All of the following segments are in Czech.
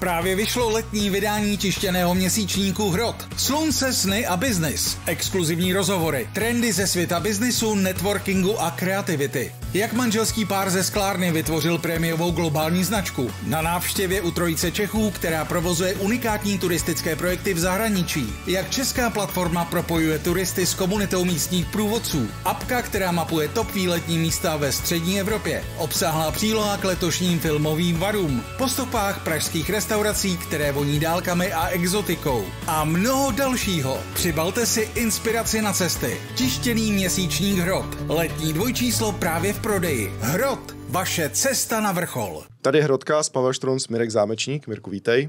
Právě vyšlo letní vydání tištěného měsíčníku Hrot. Slunce, sny a biznis. Exkluzivní rozhovory, trendy ze světa biznisu, networkingu a kreativity. Jak manželský pár ze sklárny vytvořil prémiovou globální značku? Na návštěvě u trojice Čechů, která provozuje unikátní turistické projekty v zahraničí. Jak česká platforma propojuje turisty s komunitou místních průvodců? Apka, která mapuje top výletní místa ve střední Evropě. Obsáhla příloha k letošním filmovým varům. Po stopách pražských restaurací, které voní dálkami a exotikou. A mnoho dalšího. Přibalte si inspiraci na cesty. Tištěný měsíčník hrob. Letní dvojčíslo právě v prodeji. Hrot, vaše cesta na vrchol. Tady Hrotka, z Pavel Štron, Mirek Zámečník. Mirku, vítej.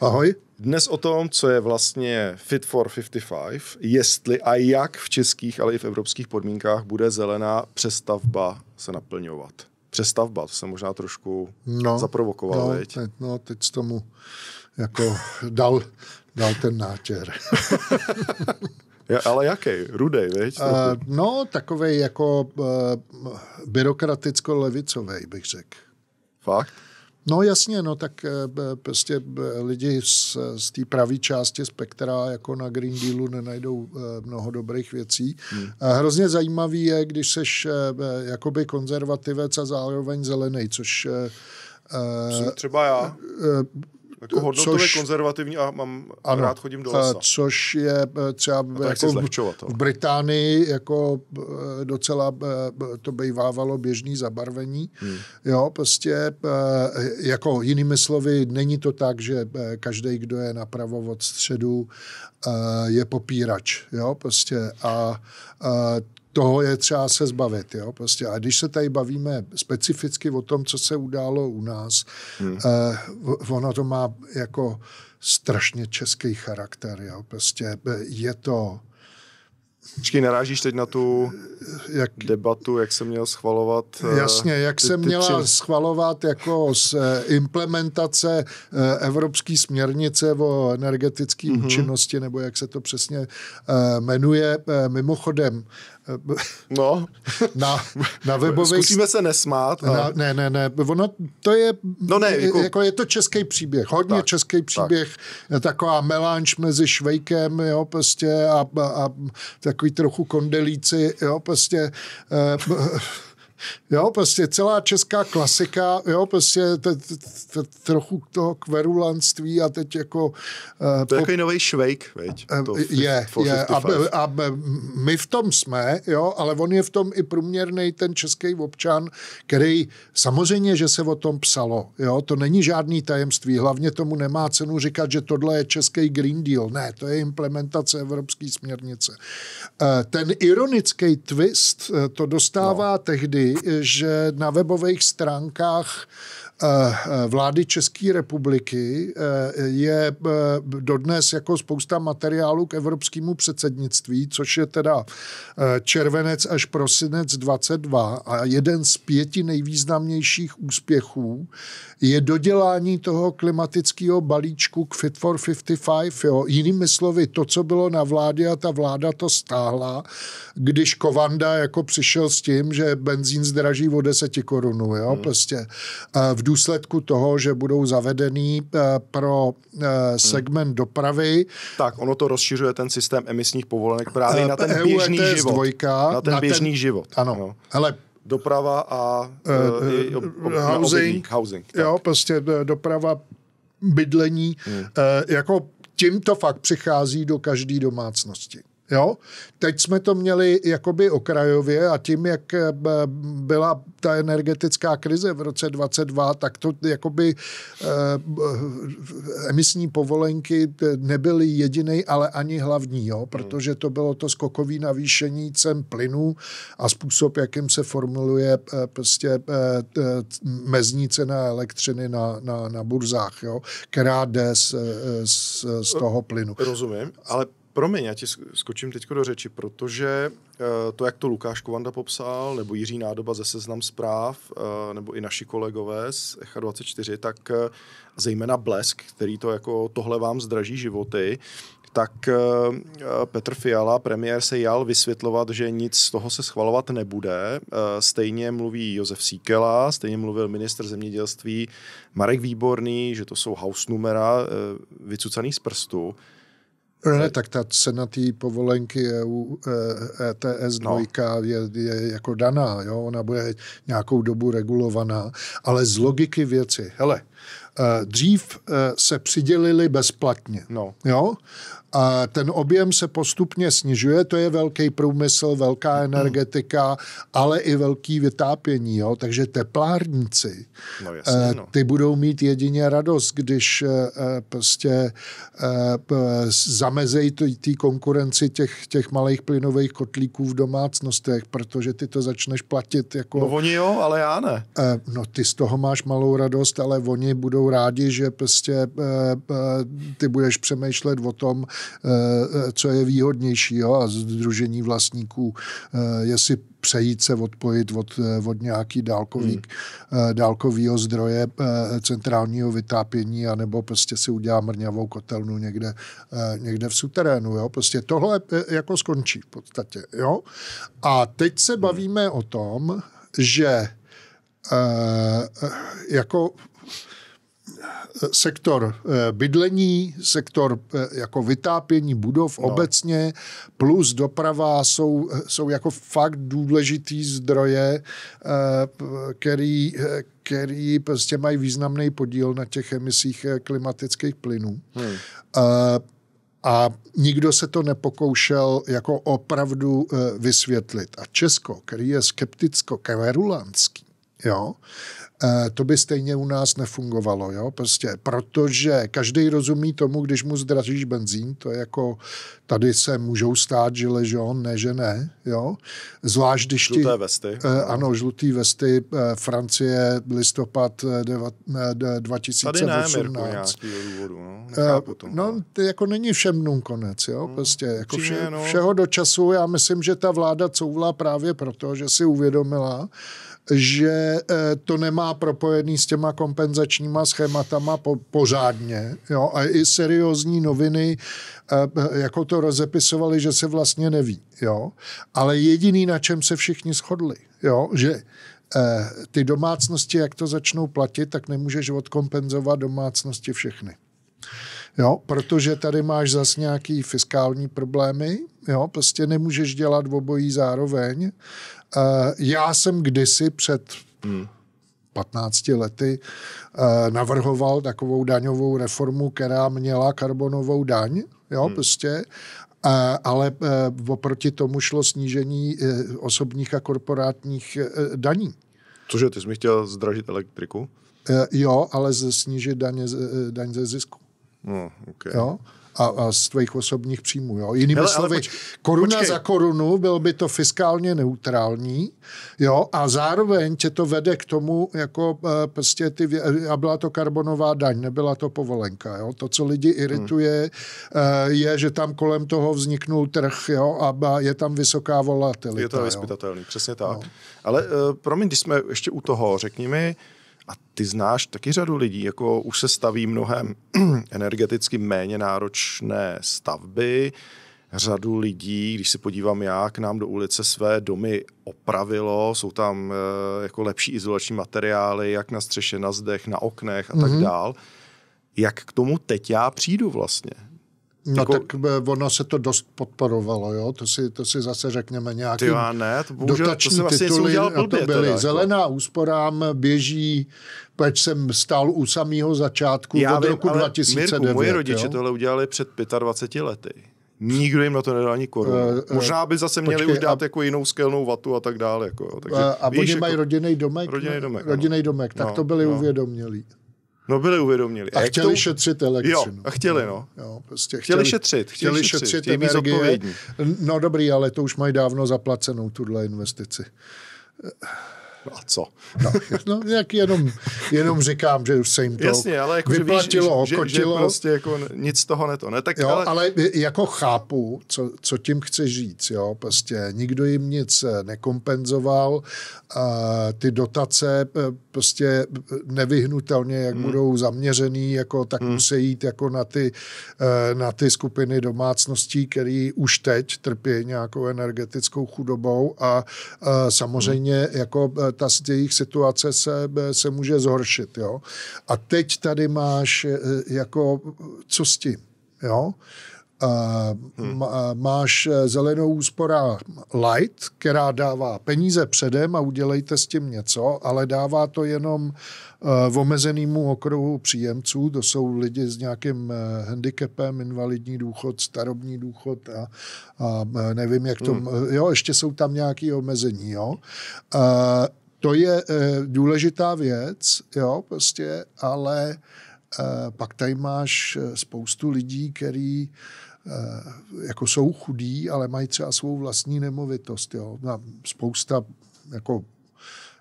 Ahoj. Dnes o tom, co je vlastně Fit for 55, jestli a jak v českých, ale i v evropských podmínkách bude zelená přestavba se naplňovat. Přestavba, to se možná trošku no, zaprovokoval, no, Teď, no, teď tomu jako dal, dal ten nátěr. Ja, ale jaký? Rudej, veď? Uh, no, takovej jako uh, byrokraticko-levicovej, bych řekl. Fakt? No jasně, no tak eh, prostě lidi z, z té pravé části spektra jako na Green Dealu nenajdou mnoho dobrých věcí. Hmm. Hrozně zajímavý je, když seš jakoby konzervativec a zároveň zelený, což Třeba já. Jako hodnotově což, konzervativní a mám ano, rád chodím do lesa. Což je e, třeba jako v, v Británii jako e, docela e, to bývávalo běžný zabarvení. Hmm. Jo, prostě jako jinými slovy, není to tak, že každý, kdo je napravo od středu, je popírač. Jo, prostě a, a toho je třeba se zbavit. Jo? Prostě. A když se tady bavíme specificky o tom, co se událo u nás, hmm. eh, ono to má jako strašně český charakter. Jo? Prostě eh, je to... Počkej, narážíš teď na tu eh, jak, debatu, jak se měl schvalovat. Eh, Jasně, jak ty, se ty měla schvalovat jako z implementace evropské směrnice o energetické mm-hmm. účinnosti, nebo jak se to přesně jmenuje. Mimochodem, No. Na, na webových... Zkusíme se nesmát. Ale... Na, ne, ne, ne. Ono to je... No ne, jako... jako je to český příběh. Hodně tak, český příběh. Tak. Taková melanč mezi švejkem, jo, prostě a, a, a takový trochu kondelíci, jo, prostě... Eh, Jo, prostě celá česká klasika, jo, prostě trochu toho kverulanství a teď jako... Eh, to je takový nový švejk, veď? Eh, je, je. A my v tom jsme, jo, ale on je v tom i průměrný ten český občan, který samozřejmě, že se o tom psalo, jo, to není žádný tajemství, hlavně tomu nemá cenu říkat, že tohle je český Green Deal, ne, to je implementace evropské směrnice. Eh, ten ironický twist to dostává no. tehdy, že na webových stránkách Eh, eh, vlády České republiky eh, je dodnes jako spousta materiálu k evropskému předsednictví, což je teda červenec až prosinec 22 a jeden z pěti nejvýznamnějších úspěchů je dodělání toho klimatického balíčku k Fit for 55. Jo. Jinými slovy, to, co bylo na vládě a ta vláda to stáhla, když Kovanda jako přišel s tím, že benzín zdraží o 10 korunů. Jo, hmm. prostě. V důsledku toho, že budou zavedený eh, pro eh, segment hmm. dopravy. Tak, ono to rozšiřuje ten systém emisních povolenek právě eh, na ten běžný ETS život. Dvojka, na ten na běžný ten, život. Ano. No. Hele, doprava a uh, uh, housing. housing, housing tak. jo, prostě doprava, bydlení, hmm. uh, jako tím to fakt přichází do každé domácnosti. Jo? Teď jsme to měli jakoby okrajově a tím, jak eh, byla ta energetická krize v roce 22, tak to jakoby eh, emisní povolenky nebyly jediný, ale ani hlavní, jo? Hmm. protože to bylo to skokové navýšení cen plynu a způsob, jakým se formuluje eh, prostě eh, mezní cena elektřiny na, na, na burzách, jo? která jde z, eh, z, z toho plynu. Rozumím, ale Promiň, já ti skočím teď do řeči, protože eh, to, jak to Lukáš Kovanda popsal, nebo Jiří Nádoba ze Seznam zpráv, eh, nebo i naši kolegové z Echa 24, tak eh, zejména Blesk, který to jako tohle vám zdraží životy, tak Petr Fiala, premiér, se jal vysvětlovat, že nic z toho se schvalovat nebude. Stejně mluví Josef Síkela, stejně mluvil minister zemědělství Marek Výborný, že to jsou house numera vycucaný z prstu. Ne, eh, tak ta cena té povolenky EU, ETS eh, e 2 no. je, je jako daná, jo? ona bude nějakou dobu regulovaná, ale z logiky věci, hele, Eh, dřív eh, se přidělili bezplatně. No. Jo? A ten objem se postupně snižuje, to je velký průmysl, velká energetika, ale i velký vytápění. Jo? Takže teplárníci, no eh, jasně, no. ty budou mít jedině radost, když prostě zamezejí té konkurenci těch, těch malých plynových kotlíků v domácnostech, protože ty to začneš platit jako... No oni jo, ale já ne. No ty z toho máš malou radost, ale oni budou budou rádi, že prostě eh, eh, ty budeš přemýšlet o tom, eh, co je výhodnější, jo, a združení vlastníků, jestli přejít se odpojit od, od nějaký dálkový, hmm. dálkovýho zdroje centrálního vytápění anebo prostě si udělá mrňavou kotelnu někde, někde v suterénu. Jo? Prostě tohle jako skončí v podstatě. Jo? A teď se hmm. bavíme o tom, že jako sektor eh, bydlení, sektor eh, jako vytápění budov no. obecně, plus doprava jsou, jsou jako fakt důležitý zdroje, eh, který, který prostě mají významný podíl na těch emisích klimatických plynů. Hmm. A nikdo se to nepokoušel jako opravdu vysvětlit. A Česko, který je skepticko-kverulantský, Jo. E, to by stejně u nás nefungovalo, jo? Prostě, protože každý rozumí tomu, když mu zdražíš benzín, to je jako tady se můžou stát, že on, ne, že ne. Jo? Zvlášť když žluté ti... Žluté vesty. E, ano, žluté vesty, e, Francie, listopad deva, ne, 2018. Tady ne, Mirku, důvodu, no. Nechápu no, to jako není všem dnům konec, jo? Hmm, prostě, jako vše, no. všeho do času, já myslím, že ta vláda couvla právě proto, že si uvědomila, že eh, to nemá propojený s těma kompenzačníma schématama po, pořádně. Jo? A i seriózní noviny eh, jako to rozepisovali, že se vlastně neví. Jo? Ale jediný, na čem se všichni shodli, jo? že eh, ty domácnosti, jak to začnou platit, tak nemůžeš odkompenzovat domácnosti všechny. Jo, protože tady máš zase nějaký fiskální problémy, jo, prostě nemůžeš dělat obojí zároveň Eh, já jsem kdysi před hmm. 15 lety eh, navrhoval takovou daňovou reformu, která měla karbonovou daň, jo, hmm. prostě, eh, ale oproti tomu šlo snížení osobních a korporátních daní. Cože, ty jsi mi chtěl zdražit elektriku? Jo, ale snížit daň, daň ze zisku. No, okay. jo? a, a z tvých osobních příjmů. Jo? Jinými Hele, slovy, poč- koruna počkej. za korunu, byl by to fiskálně neutrální jo? a zároveň tě to vede k tomu, jako eh, prostě ty, a byla to karbonová daň, nebyla to povolenka. Jo? To, co lidi irituje, hmm. Eh, je, že tam kolem toho vzniknul trh jo? a je tam vysoká volatilita. Je to vyspytatelný, přesně tak. No. Ale uh, promiň, když jsme ještě u toho, řekni mi, a ty znáš taky řadu lidí, jako už se staví mnohem energeticky méně náročné stavby, řadu lidí, když se podívám já, k nám do ulice své domy opravilo, jsou tam e, jako lepší izolační materiály, jak na střeše, na zdech, na oknech a mm-hmm. tak mhm. dál. Jak k tomu teď já přijdu vlastně? No jako... tak eh, ono se to dost podporovalo, jo? To si, to si zase řekněme nějaký Ty ne, to bohužel, dotační to tituly, vlastně blbě, to byly teda, jako. zelená jako. úsporám, běží, proč jsem stál u samého začátku já od vím, roku 2009. Mirku, moje rodiče jo? tohle udělali před 25 lety. Nikdo jim na to nedal ani korunu. Uh, uh, Možná by zase měli počkej, už dát a... jako jinou skelnou vatu a tak dále. Jako, Takže, uh, a víš, oni jako... mají rodinný domek? Rodinný domek, rodinný domek, no, tak to byli no. uvědomělí. No byli uvědomili. A, a chtěli to... šetřit elektřinu. Jo, a chtěli, no. Jo, prostě chtěli, chtěli šetřit. Chtěli, chtěli šetřit, šetřit energie. No dobrý, ale to už mají dávno zaplacenou tuhle investici a co? No, no jak jenom, jenom říkám, že už se jim to Jasně, ale jako, vyplatilo, že víš, okotilo. Že, že prostě jako nic z toho neto. Ne, tak, jo, ale... ale jako chápu, co, co tím chce říct. Jo? Prostě nikdo jim nic eh, nekompenzoval. A eh, ty dotace eh, prostě nevyhnutelně, jak hmm. budou zaměřený, jako, tak hmm. musí jít jako na ty, na ty skupiny domácností, které už teď trpí nějakou energetickou chudobou a a samozřejmě hmm. jako ta jejich situace se, se může zhoršit. Jo? A teď tady máš eh, jako, co s tím? Jo? Hmm. Máš eh, zelenou úspora light, která dává peníze předem a udělejte s tím něco, ale dává to jenom eh, v omezenému okruhu příjemců. To jsou lidi s nějakým handicapem, invalidní důchod, starobní důchod a, a nevím, jak to... Hmm. Jo, ještě jsou tam nějaké omezení, jo. A, to je eh, důležitá věc, jo, prostě, ale eh, pak tady máš eh, spoustu lidí, který jako jsou chudí, ale mají třeba svou vlastní nemovitost. Jo. A spousta, jako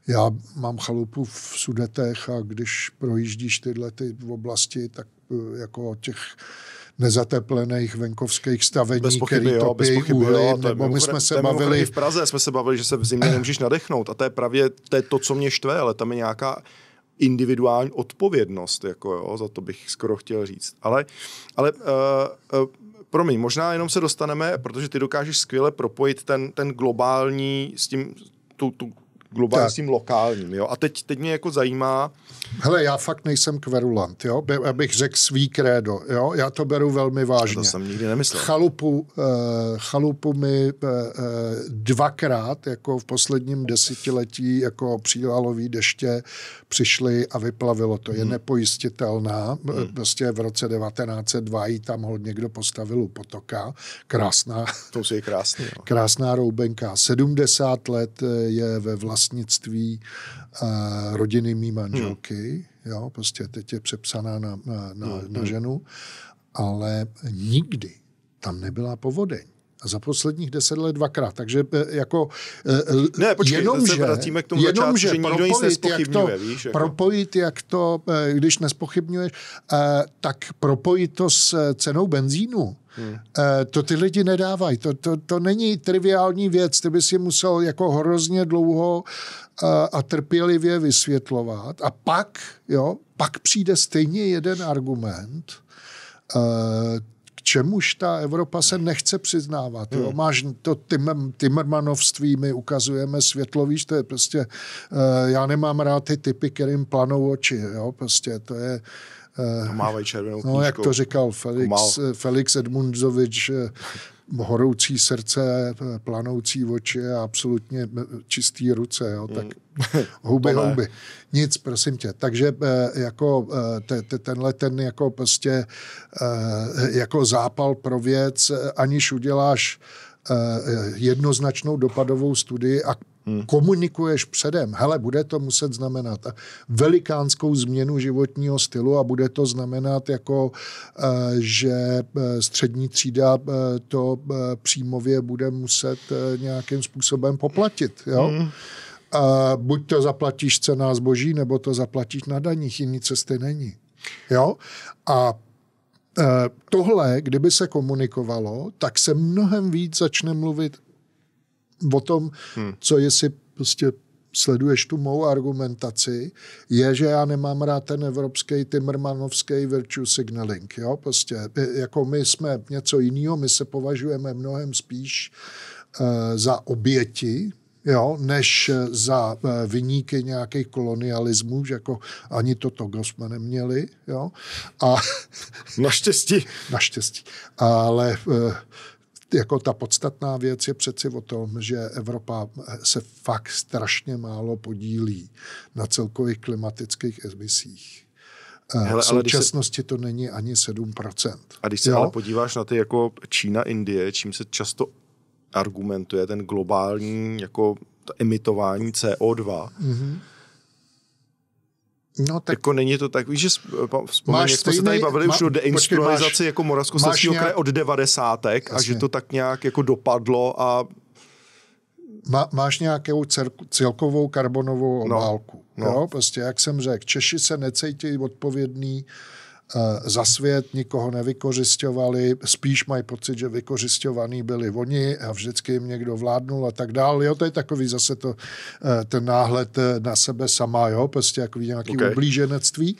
já mám chalupu v Sudetech a když projíždíš tyhle ty oblasti, tak jako těch nezateplených venkovských stavení, pochyby, který jo, topí pochyby, uhly, jo, nebo my jsme se bavili... V Praze jsme se bavili, že se v zimě nemůžeš nadechnout a to je právě to, je to co mě štve, ale tam je nějaká individuální odpovědnost, jako jo, za to bych skoro chtěl říct. Ale, ale uh, uh, promiň, možná jenom se dostaneme, protože ty dokážeš skvěle propojit ten, ten globální s tím, tu, tu globálním, tak. s tím lokálním. Jo? A teď, teď mě jako zajímá... Hele, já fakt nejsem kverulant, jo? abych řekl svý krédo. Jo? Já to beru velmi vážně. A to jsem nikdy nemyslel. Chalupu, eh, chalupu mi eh, eh, dvakrát jako v posledním desetiletí jako přílalový deště přišli a vyplavilo to. Je hmm. nepojistitelná. Hmm. Prostě v roce 1902 jí tam hodně někdo postavil u potoka. Krásná. To je krásný. Jo. Krásná roubenka. 70 let je ve vlastní vlastnictví eh, rodiny mý manželky. Hmm. Jo, prostě teď je přepsaná na, na, na, hmm. na hmm. ženu. Ale nikdy tam nebyla povodeň. A za posledních deset let dvakrát. Takže eh, jako eh, ne, počkej, jenom, se vrátíme k tomu jenom, začátku, že, že nikdo propojit, nespochybňuje, jak to, víš, jako. propojit, jak to, když nespochybňuješ, tak propojit to s cenou benzínu Hmm. To ty lidi nedávají. To, to, to není triviální věc. Ty by si musel jako hrozně dlouho eh, a trpělivě vysvětlovat. A pak, jo, pak přijde stejně jeden argument, eh, k čemuž ta Evropa se nechce přiznávat. Jo. Hmm. Máš to Tim, Timmermanovství, my ukazujeme světlo, víš, to je prostě, já nemám rád ty typy, kterým planou oči, jo, prostě to je, Eh, mávají červenou knížkou. No, jak to říkal Felix, eh, Felix Edmundzovič, eh, horoucí srdce, planoucí oči a absolutně čistý ruce. Jo? Tak mm. huby, to huby. Nic, prosím tě. Takže jako te, te, tenhle ten jako prostě jako zápal pro věc, aniž uděláš jednoznačnou dopadovou studii a Hmm. Komunikuješ předem, hele, bude to muset znamenat velikánskou změnu životního stylu a bude to znamenat jako, eh, že eh, střední třída eh, to přímově bude muset nějakým způsobem poplatit. Jo? Hmm. A buď to zaplatíš cena zboží, nebo to zaplatíš na daních, jiný cesty není. Jo? A tohle, kdyby se komunikovalo, tak se mnohem víc začne mluvit o tom, hmm. co jestli prostě sleduješ tu mou argumentaci, je, že já nemám rád ten evropský Timmermanovský virtue signaling. Jo? Prostě, e, jako my jsme něco jiného, my se považujeme mnohem spíš uh, za oběti, jo, než e, za vyníky nějakých kolonialismů, že jako ani to Togo jsme neměli. Jo. A, naštěstí. naštěstí. Ale jako ta podstatná věc je přeci o tom, že Evropa se fakt strašně málo podílí na celkových klimatických emisích. Eh, Hele, v současnosti se... to není ani 7%. A když se jo? ale podíváš na ty jako Čína, Indie, čím se často argumentuje ten globální jako emitování CO2, mm-hmm No, tak... Jako není to tak, víš, že eh, vzpomeň, jak stejný, se tady bavili ma, už o deinstitucionalizaci máš, jako Moravskoslezského nějak... kraje od devadesátek a že to tak nějak jako dopadlo a... Má, máš nějakou celkovou karbonovou no, obálku. No, no. Jo? Prostě, jak jsem řekl, Češi se necítí odpovědní Eh, za svět, nikoho nevykořišťovali, spíš mají pocit, že vykořišťovaný byli oni a vždycky jim někdo vládnul a tak dále. Jo, to je takový zase to, eh, ten náhled eh, na sebe sama, jo, prostě jako nějaký okay. oblíženectví.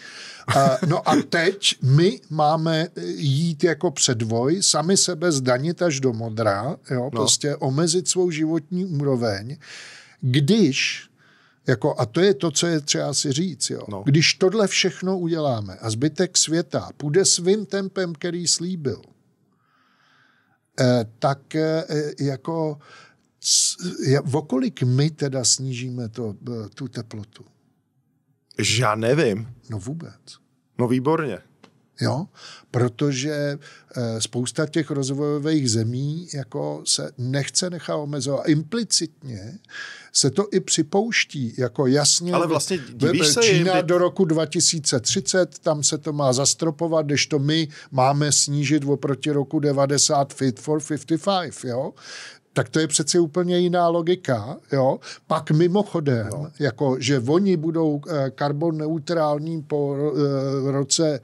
No a teď my máme jít jako předvoj, sami sebe zdanit až do modra, jo, no. prostě omezit svou životní úroveň, když jako, a to je to, co je třeba si říct. Jo. No. Když tohle všechno uděláme a zbytek světa půjde svým tempem, který slíbil, eh, tak eh, eh jako vokolik my teda snížíme to, eh, tu teplotu? Já nevím. No vůbec. No výborně. Jo? Protože eh, spousta těch rozvojových zemí jako se nechce nechá omezovat. Implicitně se to i připouští, jako jasně. Ale vlastně divíš se Čína jim, do roku 2030, tam se to má zastropovat, když to my máme snížit oproti roku 90 Fit for 55, jo? tak to je přeci úplně jiná logika. Jo? Pak mimochodem, no. jako, že oni budou eh, karbon neutrální po eh, roce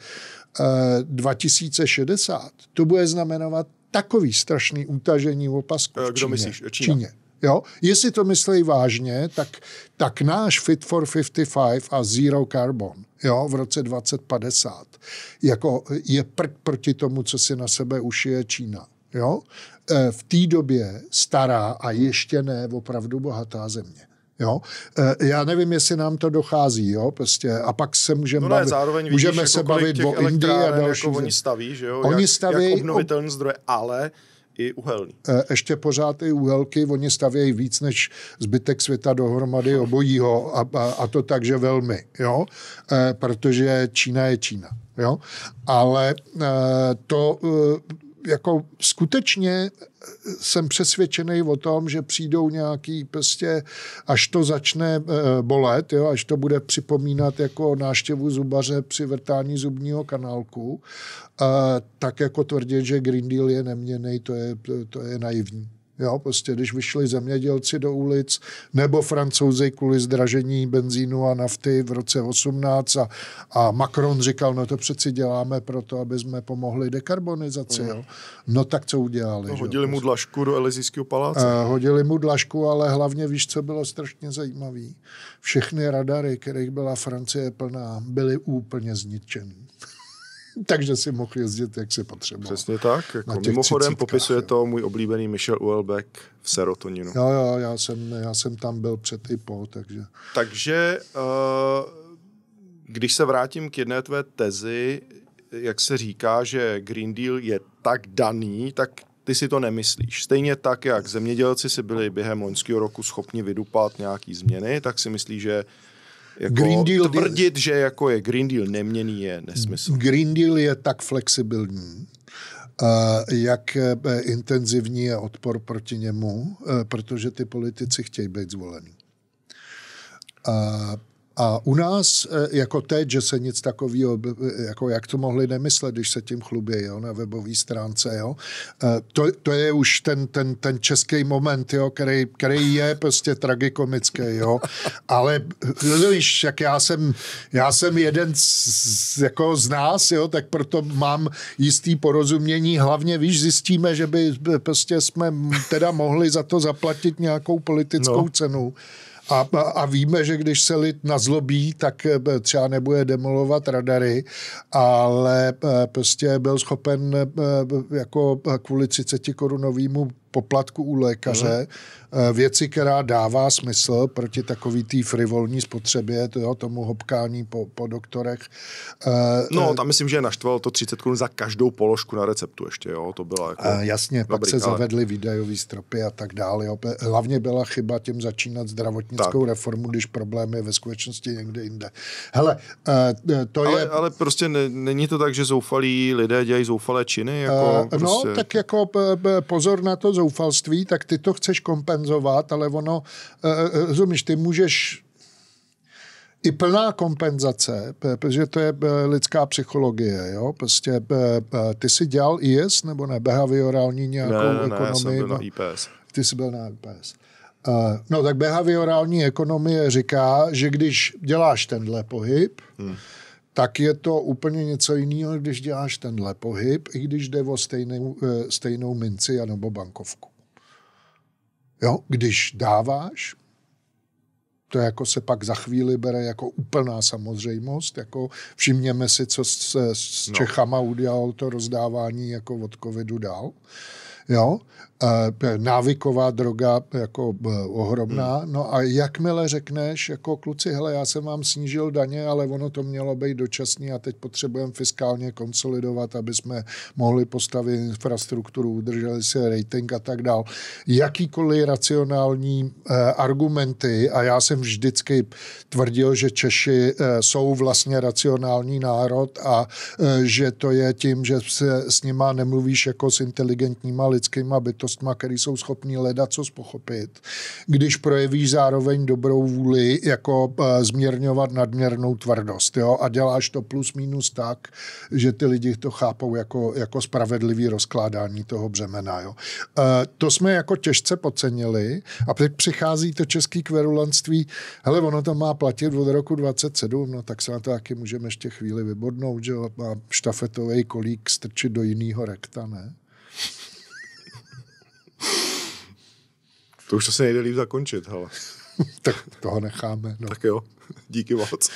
2060, to bude znamenovat takový strašný utažení v opasku. Eh, kdo v Číně. myslíš? Čína. Číně. Jo? Jestli to myslí vážně, tak, tak náš Fit for 55 a Zero Carbon jo, v roce 2050 jako je prd proti tomu, co si na sebe ušije Čína. Jo? Eh, v té době stará a ještě ne opravdu bohatá země. Jo? Eh, já nevím, jestli nám to dochází. Jo? Prostě. A pak se můžeme no bavit, můžeme vidíš, jako se jako bavit o Indii a jako další. Jako oni staví, že jo? Oni jak, staví, jak obnovitelné zdroje, ale i uhelný. Eh, ještě pořád i uhelky, oni stavějí víc než zbytek světa dohromady obojího a, a, a to takže velmi, jo? E, protože Čína je Čína, jo? Ale e, to... E, jako skutečně eh, jsem přesvědčený o tom, že přijdou nějaký prostě, až to začne eh, bolet, jo, až to bude připomínat jako náštěvu zubaře při vrtání zubního kanálku, eh, tak jako tvrdit, že Green Deal je neměný, to je, to je naivní. Jo, prostě když vyšli zemědělci do ulic, nebo francouzi kvůli zdražení benzínu a nafty v roce 18 a, a Macron říkal, no to přeci děláme proto, aby jsme pomohli dekarbonizaci. Mm. Jo. No tak co udělali? No, hodili jo, mu prostě. dlažku do Elizijského paláce. Eh, hodili mu dlažku, ale hlavně víš, co bylo strašně zajímavé. Všechny radary, kterých byla Francie plná, byly úplně zničený takže si mohl jezdit, jak si potřeboval. Přesně tak. Jako mimochodem popisuje to můj oblíbený Michel Uelbeck v serotoninu. Jo, jo, já jsem, já jsem tam byl před i po, takže... Takže uh, když se vrátím k jedné tvé tezi, jak se říká, že Green Deal je tak daný, tak ty si to nemyslíš. Stejně tak, jak zemědělci si byli během loňského roku schopni vydupat nějaký změny, tak si myslí, že jako Green Deal tvrdit, je, že jako je Green Deal neměný, je nesmysl. Green Deal je tak flexibilní, jak e, intenzivní je odpor proti němu, e, protože ty politici chtějí být zvolený. A a u nás, e, jako teď, že se nic takového, jako jak to mohli nemyslet, když se tím chlubí jo, na webové stránce. Jo. E, to, to, je už ten, ten, ten český moment, jo, který, který, je prostě tragikomický. Jo. Ale e, víš, jak já jsem, já jsem jeden z, jako z nás, jo, tak proto mám jistý porozumění. Hlavně, víš, zjistíme, že by prostě jsme teda mohli za to zaplatit nějakou politickou no. cenu. A, a víme, že když se lid nazlobí, tak eh, třeba nebude demolovat radary, ale eh, prostě byl schopen eh, jako kvůli 30 korunovému poplatku u lékaře, mm. věci, která dává smysl proti takový té frivolní spotřebě, toho, tomu hopkání po, po doktorech. Eh, no, eh, tam myslím, že naštval to 30 korun za každou položku na receptu ještě, jo, to bylo. jako... Jasně, dobrý, pak se ale... zavedly výdajové stropy a tak dále. Jo. Hlavně byla chyba těm začínat zdravotnickou tak. reformu, když problém je ve skutečnosti někde jinde. Hele, to je... Ale prostě ne, není to tak, že zoufalí lidé dělají zoufalé činy? Jako no, prostě... No, tak jako pozor na to, zoufalství, tak ty to chceš kompenzovat, ale ono, eh, eh, eh, rozumíš, ty můžeš i plná kompenzace, protože to je lidská psychologie, jo? Prostě ty jsi dělal IS nebo ne, behaviorální nějakou ne, ne, ekonomii? Ne, já jsem byl na no. IPS. Ty jsi byl na IPS. No tak behaviorální ekonomie říká, že když děláš tenhle pohyb, hmm tak je to úplně něco jiného, když děláš tenhle pohyb, i když jde o stejnou, eh, stejnou minci nebo bankovku. Jo? Když dáváš, to jako se pak za chvíli bere jako úplná samozřejmost. Jako všimněme si, co se s no. Čechama udělal, to rozdávání jako od covidu dál jo, eh, návyková droga jako eh, ohromná, hmm. no a jakmile řekneš, jako kluci, hele, já jsem vám snížil daně, ale ono to mělo být dočasný a teď potřebujeme fiskálně konsolidovat, aby jsme mohli postavit infrastrukturu, udrželi si rating a tak dál. Jakýkoliv racionální eh, argumenty a já jsem vždycky tvrdil, že Češi eh, jsou vlastně racionální národ a eh, že to je tím, že se s nima nemluvíš jako s inteligentníma lidmi, lidskýma bytostma, který jsou schopní hledat, co pochopit, když projevíš zároveň dobrou vůli, jako eh, zmírňovat nadměrnou tvrdost. Jo? A děláš to plus minus tak, že ty lidi to chápou jako, jako spravedlivý rozkládání toho břemena. Jo? Eh, to jsme jako těžce podcenili a teď přichází to český kverulanství. hele, ono to má platit od roku 27, no tak se na to taky můžeme ještě chvíli vybodnout, že má štafetový kolík strčit do jiného rekta, ne? To už se nejde líp zakončit, ale. tak toho necháme. No. Tak jo, díky moc.